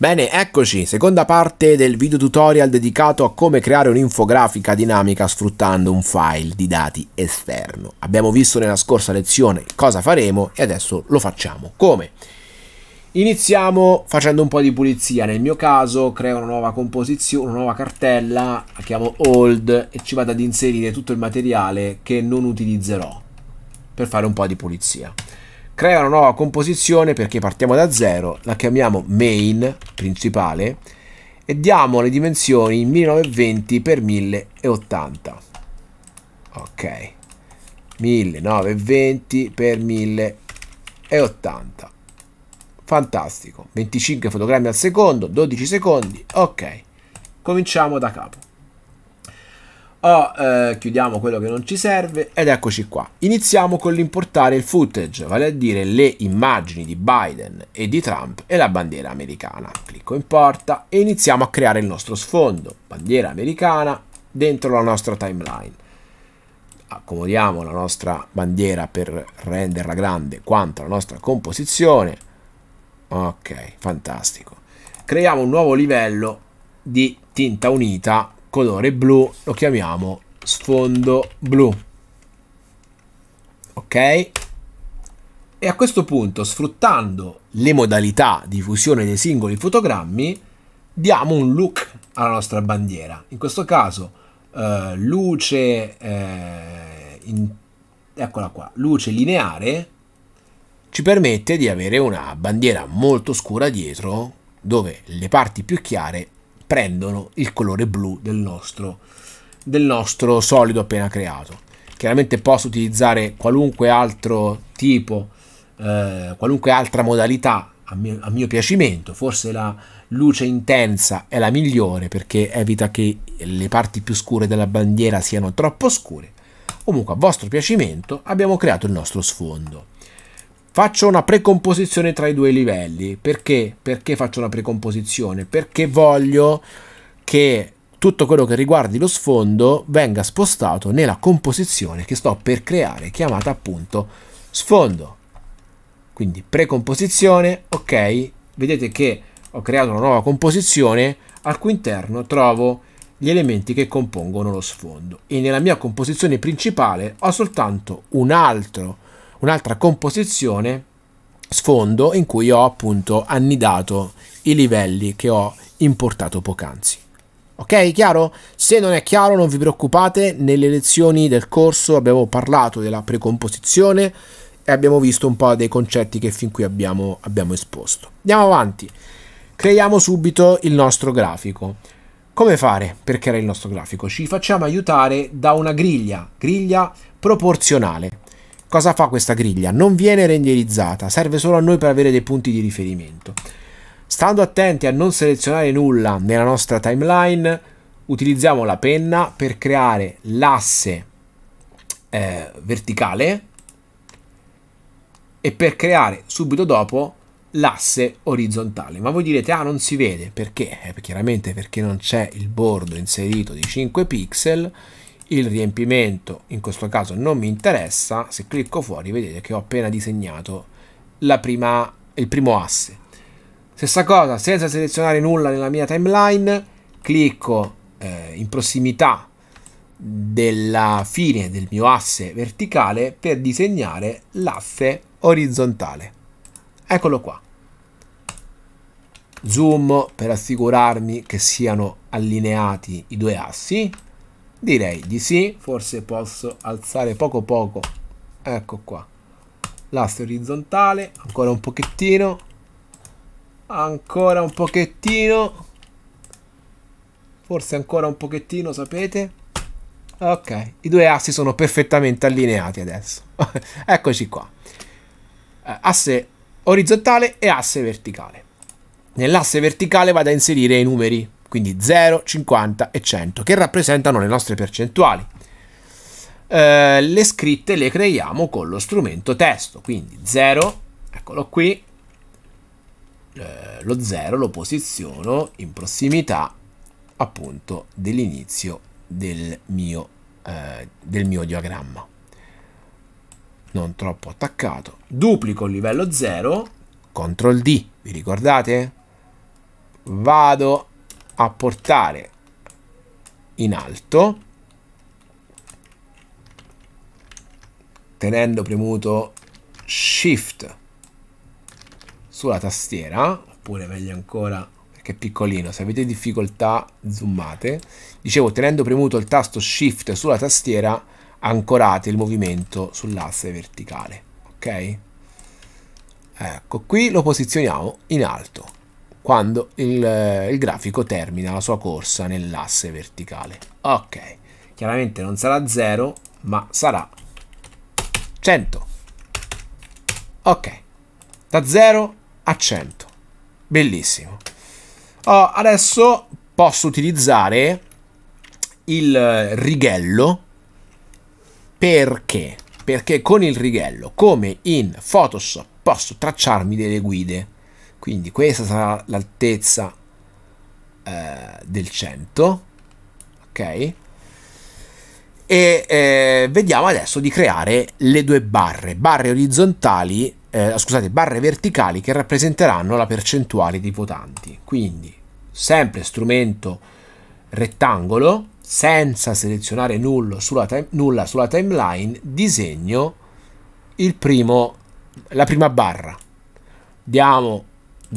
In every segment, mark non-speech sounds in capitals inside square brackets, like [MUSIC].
Bene, eccoci, seconda parte del video tutorial dedicato a come creare un'infografica dinamica sfruttando un file di dati esterno. Abbiamo visto nella scorsa lezione cosa faremo e adesso lo facciamo. Come? Iniziamo facendo un po' di pulizia, nel mio caso creo una nuova composizione, una nuova cartella, la chiamo old e ci vado ad inserire tutto il materiale che non utilizzerò per fare un po' di pulizia crea una nuova composizione perché partiamo da zero, la chiamiamo main, principale, e diamo le dimensioni 1920 x 1080. Ok, 1920 x 1080. Fantastico, 25 fotogrammi al secondo, 12 secondi, ok. Cominciamo da capo o eh, chiudiamo quello che non ci serve ed eccoci qua. Iniziamo con l'importare il footage, vale a dire le immagini di Biden e di Trump e la bandiera americana. Clicco importa e iniziamo a creare il nostro sfondo, bandiera americana dentro la nostra timeline. Accomodiamo la nostra bandiera per renderla grande quanto la nostra composizione. Ok, fantastico. Creiamo un nuovo livello di tinta unita colore blu lo chiamiamo sfondo blu ok e a questo punto sfruttando le modalità di fusione dei singoli fotogrammi diamo un look alla nostra bandiera in questo caso eh, luce eh, in, eccola qua luce lineare ci permette di avere una bandiera molto scura dietro dove le parti più chiare prendono il colore blu del nostro, del nostro solido appena creato. Chiaramente posso utilizzare qualunque altro tipo, eh, qualunque altra modalità a mio, a mio, piacimento, forse la luce intensa è la migliore perché evita che le parti più scure della bandiera siano troppo scure. Comunque a vostro piacimento abbiamo creato il nostro sfondo. Faccio una precomposizione tra i due livelli. Perché? Perché faccio una precomposizione? Perché voglio che tutto quello che riguardi lo sfondo venga spostato nella composizione che sto per creare, chiamata appunto sfondo. Quindi precomposizione, ok, vedete che ho creato una nuova composizione al cui interno trovo gli elementi che compongono lo sfondo e nella mia composizione principale ho soltanto un altro un'altra composizione sfondo in cui ho appunto annidato i livelli che ho importato poc'anzi. Ok, chiaro? Se non è chiaro non vi preoccupate, nelle lezioni del corso abbiamo parlato della precomposizione e abbiamo visto un po' dei concetti che fin qui abbiamo, abbiamo esposto. Andiamo avanti, creiamo subito il nostro grafico. Come fare per creare il nostro grafico? Ci facciamo aiutare da una griglia, griglia proporzionale. Cosa fa questa griglia? Non viene renderizzata, serve solo a noi per avere dei punti di riferimento. Stando attenti a non selezionare nulla nella nostra timeline, utilizziamo la penna per creare l'asse eh, verticale e per creare subito dopo l'asse orizzontale. Ma voi direte, ah non si vede, perché? Eh, chiaramente perché non c'è il bordo inserito di 5 pixel, il riempimento in questo caso non mi interessa se clicco fuori vedete che ho appena disegnato prima, il primo asse stessa cosa senza selezionare nulla nella mia timeline clicco eh, in prossimità della fine del mio asse verticale per disegnare l'asse orizzontale eccolo qua zoom per assicurarmi che siano allineati i due assi Direi di sì, forse posso alzare poco poco, ecco qua, l'asse orizzontale, ancora un pochettino, ancora un pochettino, forse ancora un pochettino, sapete? Ok, i due assi sono perfettamente allineati adesso, [LAUGHS] eccoci qua, eh, asse orizzontale e asse verticale. Nell'asse verticale vado a inserire i numeri quindi 0, 50 e 100, che rappresentano le nostre percentuali. Eh, le scritte le creiamo con lo strumento testo, quindi 0, eccolo qui, eh, lo 0 lo posiziono in prossimità appunto dell'inizio del, eh, del mio diagramma non troppo attaccato. Duplico il livello 0, CTRL D, vi ricordate? Vado a portare in alto tenendo premuto shift sulla tastiera oppure meglio ancora perché è piccolino se avete difficoltà zoomate dicevo tenendo premuto il tasto shift sulla tastiera ancorate il movimento sull'asse verticale ok ecco qui lo posizioniamo in alto quando il, eh, il grafico termina la sua corsa nell'asse verticale. Ok, chiaramente non sarà 0, ma sarà 100. Ok, da 0 a 100. Bellissimo. Oh, adesso posso utilizzare il righello perché? Perché con il righello, come in Photoshop, posso tracciarmi delle guide quindi questa sarà l'altezza eh, del 100, ok? E eh, vediamo adesso di creare le due barre, barre orizzontali, eh, ah, scusate, barre verticali che rappresenteranno la percentuale dei votanti. Quindi sempre strumento rettangolo, senza selezionare nulla sulla, time, nulla sulla, timeline, disegno il primo, la prima barra. Diamo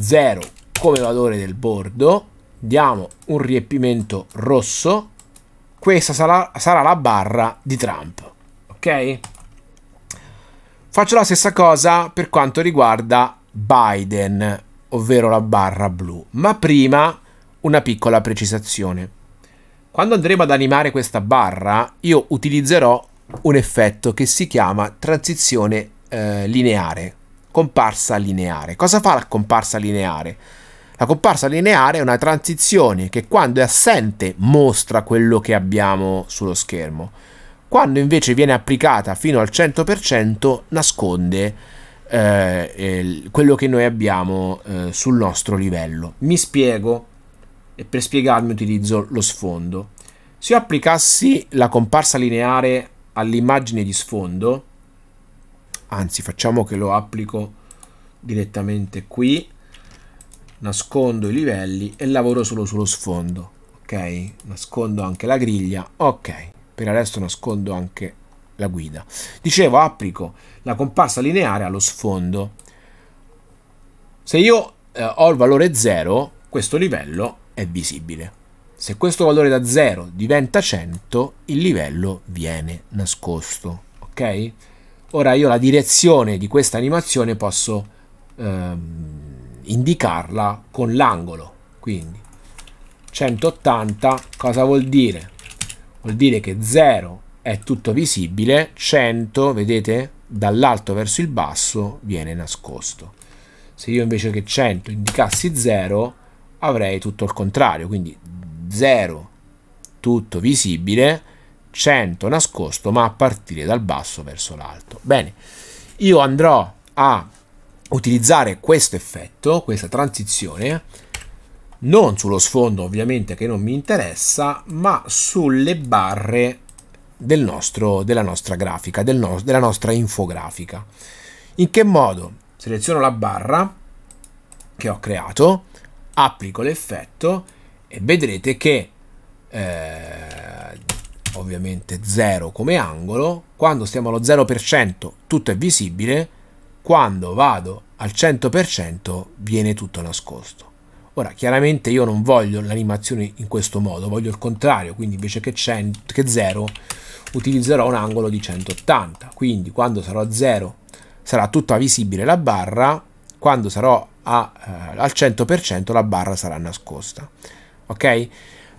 0 come valore del bordo, diamo un riempimento rosso, questa sarà, sarà la barra di Trump, ok? Faccio la stessa cosa per quanto riguarda Biden, ovvero la barra blu, ma prima una piccola precisazione. Quando andremo ad animare questa barra, io utilizzerò un effetto che si chiama transizione eh, lineare, comparsa lineare. Cosa fa la comparsa lineare? La comparsa lineare è una transizione che quando è assente mostra quello che abbiamo sullo schermo, quando invece viene applicata fino al 100% nasconde eh, eh, quello che noi abbiamo eh, sul nostro livello. Mi spiego e per spiegarmi utilizzo lo sfondo. Se io applicassi la comparsa lineare all'immagine di sfondo, anzi facciamo che lo applico direttamente qui nascondo i livelli e lavoro solo sullo sfondo ok nascondo anche la griglia ok per adesso nascondo anche la guida dicevo applico la comparsa lineare allo sfondo se io eh, ho il valore 0 questo livello è visibile se questo valore da 0 diventa 100 il livello viene nascosto ok Ora io la direzione di questa animazione posso ehm, indicarla con l'angolo, quindi 180 cosa vuol dire? Vuol dire che 0 è tutto visibile, 100, vedete, dall'alto verso il basso viene nascosto. Se io invece che 100 indicassi 0 avrei tutto il contrario, quindi 0 tutto visibile, 100 nascosto, ma a partire dal basso verso l'alto. Bene, io andrò a utilizzare questo effetto, questa transizione, non sullo sfondo ovviamente che non mi interessa, ma sulle barre del nostro, della nostra grafica, del no, della nostra infografica. In che modo? Seleziono la barra che ho creato, applico l'effetto e vedrete che eh, ovviamente 0 come angolo, quando stiamo allo 0% tutto è visibile, quando vado al 100% viene tutto nascosto. Ora, chiaramente io non voglio l'animazione in questo modo, voglio il contrario, quindi invece che, 100, che 0 utilizzerò un angolo di 180, quindi quando sarò a 0 sarà tutta visibile la barra, quando sarò a, eh, al 100% la barra sarà nascosta. Ok?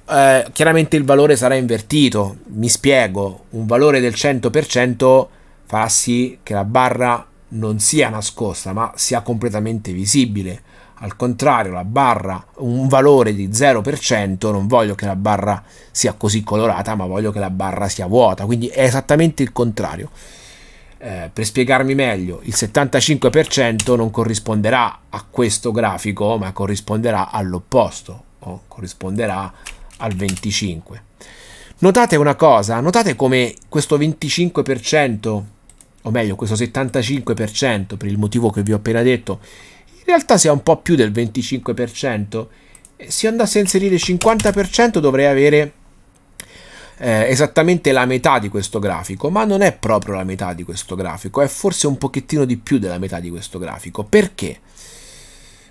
Eh, chiaramente il valore sarà invertito. Mi spiego, un valore del 100% farà sì che la barra non sia nascosta, ma sia completamente visibile. Al contrario, la barra, un valore di 0%, non voglio che la barra sia così colorata, ma voglio che la barra sia vuota, quindi è esattamente il contrario. Eh, per spiegarmi meglio, il 75% non corrisponderà a questo grafico, ma corrisponderà all'opposto, o corrisponderà al 25%. Notate una cosa, notate come questo 25%, o meglio questo 75% per il motivo che vi ho appena detto, in realtà sia un po' più del 25%. Eh, Se andasse a inserire il 50% dovrei avere eh, esattamente la metà di questo grafico, ma non è proprio la metà di questo grafico, è forse un pochettino di più della metà di questo grafico. Perché?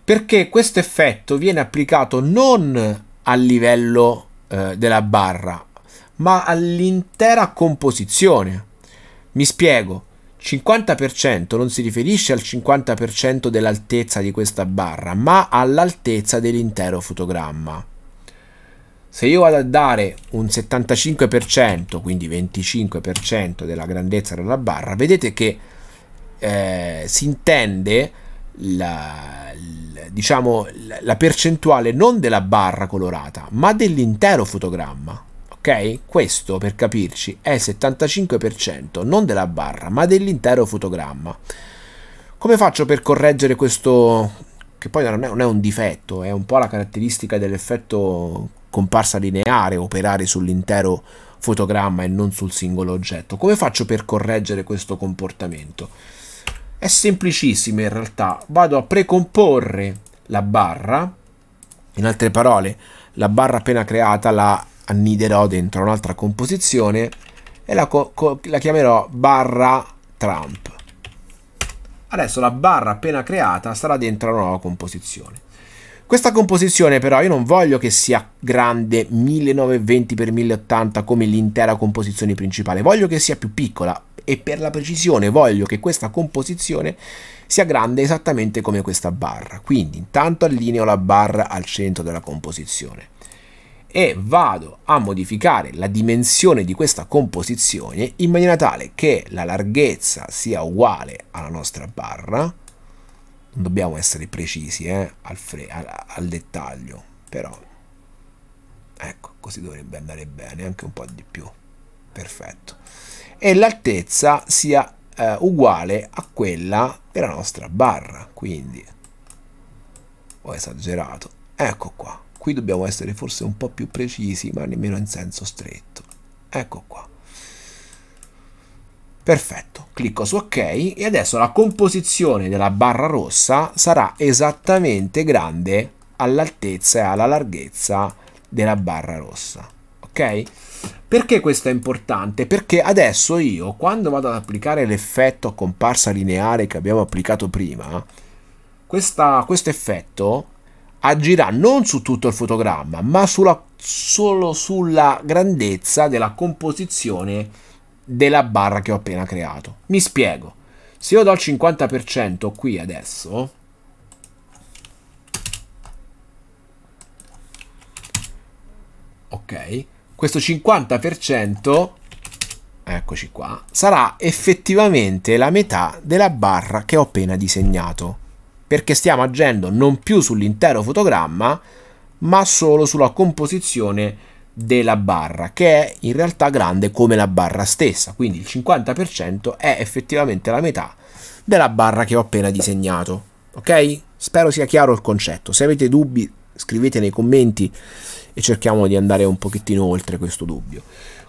Perché questo effetto viene applicato non a livello eh, della barra, ma all'intera composizione. Mi spiego, 50% non si riferisce al 50% dell'altezza di questa barra, ma all'altezza dell'intero fotogramma. Se io vado a dare un 75%, quindi 25% della grandezza della barra, vedete che eh, si intende la, diciamo, la, diciamo, la percentuale non della barra colorata, ma dell'intero fotogramma. Ok? Questo per capirci è il 75% non della barra, ma dell'intero fotogramma. Come faccio per correggere questo? Che poi non è, non è un difetto, è un po' la caratteristica dell'effetto comparsa lineare, operare sull'intero fotogramma e non sul singolo oggetto. Come faccio per correggere questo comportamento? È semplicissimo in realtà, vado a precomporre la barra, in altre parole la barra appena creata la anniderò dentro un'altra composizione e la, co la chiamerò barra Trump. Adesso la barra appena creata sarà dentro una nuova composizione. Questa composizione però io non voglio che sia grande 1920x1080 come l'intera composizione principale, voglio che sia più piccola e per la precisione voglio che questa composizione sia grande esattamente come questa barra. Quindi intanto allineo la barra al centro della composizione e vado a modificare la dimensione di questa composizione in maniera tale che la larghezza sia uguale alla nostra barra non dobbiamo essere precisi eh, al, al, al dettaglio, però ecco, così dovrebbe andare bene, anche un po' di più, perfetto. E l'altezza sia eh, uguale a quella della nostra barra, quindi ho esagerato, ecco qua, qui dobbiamo essere forse un po' più precisi, ma nemmeno in senso stretto, ecco qua. Perfetto, clicco su ok e adesso la composizione della barra rossa sarà esattamente grande all'altezza e alla larghezza della barra rossa. Ok? Perché questo è importante? Perché adesso io quando vado ad applicare l'effetto a comparsa lineare che abbiamo applicato prima, questa, questo effetto agirà non su tutto il fotogramma, ma sulla, solo sulla grandezza della composizione della barra che ho appena creato. Mi spiego. Se io do il 50% qui adesso, ok, questo 50%, eccoci qua, sarà effettivamente la metà della barra che ho appena disegnato, perché stiamo agendo non più sull'intero fotogramma, ma solo sulla composizione della barra che è in realtà grande come la barra stessa quindi il 50% è effettivamente la metà della barra che ho appena disegnato ok spero sia chiaro il concetto se avete dubbi scrivete nei commenti e cerchiamo di andare un pochettino oltre questo dubbio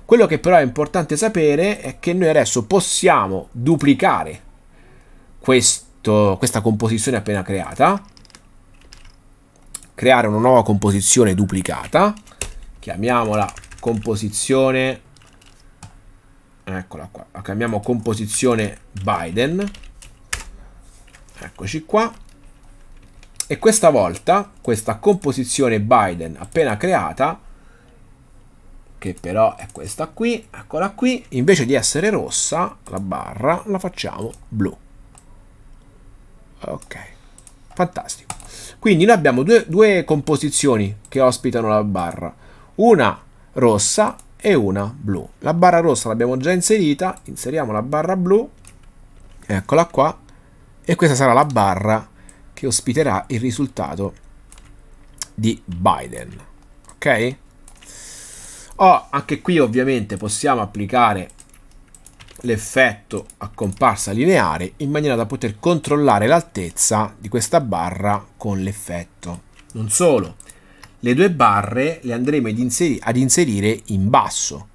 quello che però è importante sapere è che noi adesso possiamo duplicare questo, questa composizione appena creata creare una nuova composizione duplicata chiamiamola composizione eccola qua la chiamiamo composizione Biden eccoci qua e questa volta questa composizione Biden appena creata che però è questa qui eccola qui invece di essere rossa la barra la facciamo blu ok fantastico quindi noi abbiamo due, due composizioni che ospitano la barra una rossa e una blu. La barra rossa l'abbiamo già inserita, inseriamo la barra blu, eccola qua, e questa sarà la barra che ospiterà il risultato di Biden. Ok? Oh, anche qui ovviamente possiamo applicare l'effetto a comparsa lineare in maniera da poter controllare l'altezza di questa barra con l'effetto. Non solo, le due barre le andremo ad, inseri ad inserire in basso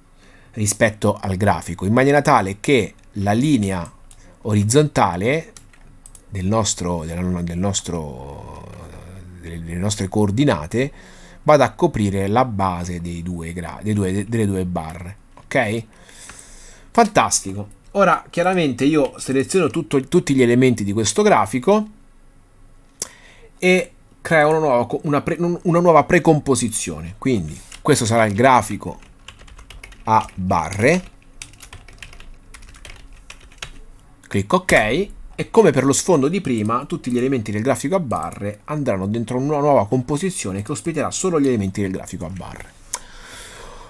rispetto al grafico, in maniera tale che la linea orizzontale del nostro, del nostro, delle nostre coordinate vada a coprire la base due due, delle due barre. Ok? Fantastico. Ora chiaramente io seleziono tutto, tutti gli elementi di questo grafico e crea una nuova, una pre, una nuova precomposizione. Quindi questo sarà il grafico a barre. Clicco ok e come per lo sfondo di prima tutti gli elementi del grafico a barre andranno dentro una nuova composizione che ospiterà solo gli elementi del grafico a barre.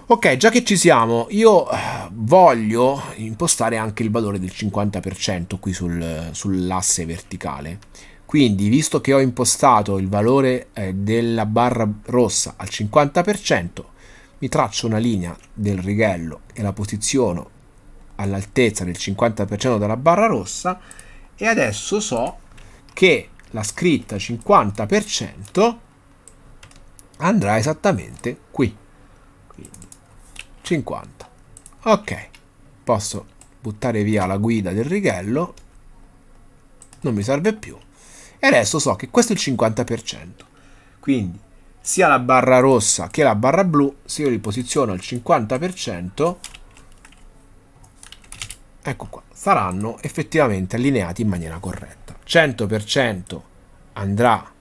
Ok, già che ci siamo, io eh, voglio impostare anche il valore del 50% qui sul, sull'asse verticale. Quindi, visto che ho impostato il valore eh, della barra rossa al 50%, mi traccio una linea del righello e la posiziono all'altezza del 50% della barra rossa e adesso so che la scritta 50% andrà esattamente qui. Quindi 50. Ok, posso buttare via la guida del righello, non mi serve più e adesso so che questo è il 50%. Quindi sia la barra rossa che la barra blu, se io li posiziono al 50%, ecco qua, saranno effettivamente allineati in maniera corretta. 100% andrà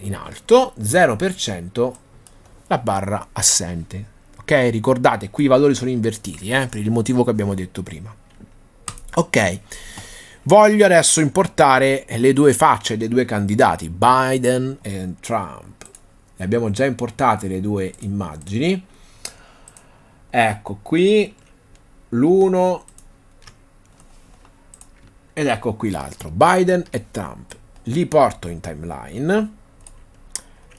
in alto, 0% la barra assente. Ok, ricordate, qui i valori sono invertiti, eh, per il motivo che abbiamo detto prima. Ok. Voglio adesso importare le due facce dei due candidati, Biden e Trump. Le abbiamo già importate le due immagini. Ecco qui l'uno ed ecco qui l'altro, Biden e Trump. Li porto in timeline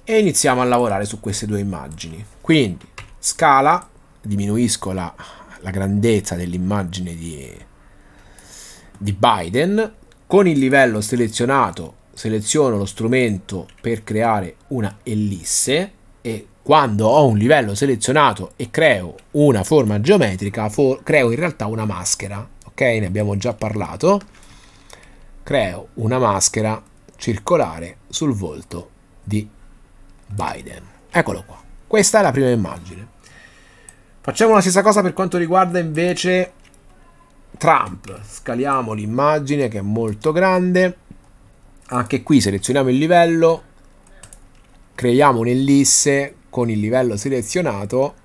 e iniziamo a lavorare su queste due immagini. Quindi scala, diminuisco la, la grandezza dell'immagine di di Biden, con il livello selezionato seleziono lo strumento per creare una ellisse e quando ho un livello selezionato e creo una forma geometrica, for creo in realtà una maschera, ok? Ne abbiamo già parlato. Creo una maschera circolare sul volto di Biden. Eccolo qua. Questa è la prima immagine. Facciamo la stessa cosa per quanto riguarda invece Trump, scaliamo l'immagine che è molto grande, anche ah, qui selezioniamo il livello, creiamo un'ellisse con il livello selezionato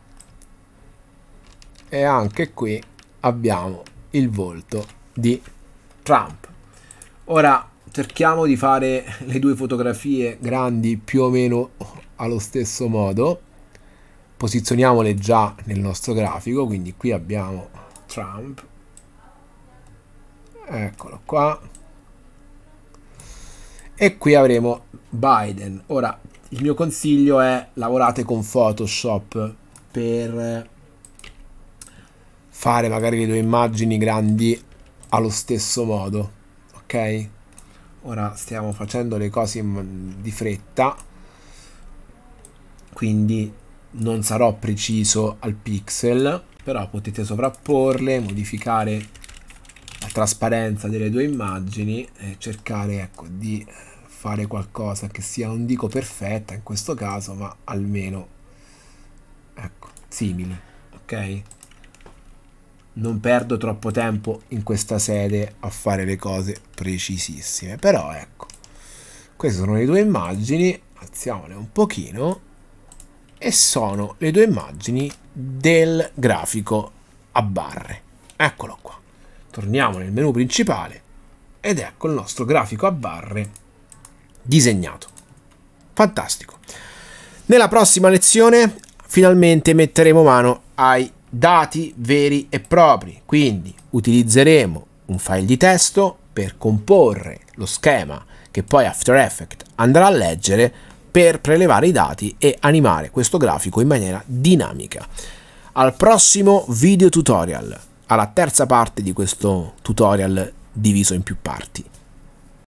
e anche qui abbiamo il volto di Trump. Ora cerchiamo di fare le due fotografie grandi più o meno allo stesso modo. Posizioniamole già nel nostro grafico, quindi qui abbiamo Trump eccolo qua e qui avremo Biden ora il mio consiglio è lavorate con Photoshop per fare magari le due immagini grandi allo stesso modo ok ora stiamo facendo le cose di fretta quindi non sarò preciso al pixel però potete sovrapporle modificare trasparenza delle due immagini e cercare ecco, di fare qualcosa che sia non dico perfetta in questo caso ma almeno ecco, simile ok non perdo troppo tempo in questa sede a fare le cose precisissime però ecco queste sono le due immagini alziamole un pochino e sono le due immagini del grafico a barre eccolo qua torniamo nel menu principale ed ecco il nostro grafico a barre disegnato. Fantastico. Nella prossima lezione finalmente metteremo mano ai dati veri e propri, quindi utilizzeremo un file di testo per comporre lo schema che poi After Effects andrà a leggere per prelevare i dati e animare questo grafico in maniera dinamica. Al prossimo video tutorial! alla terza parte di questo tutorial diviso in più parti.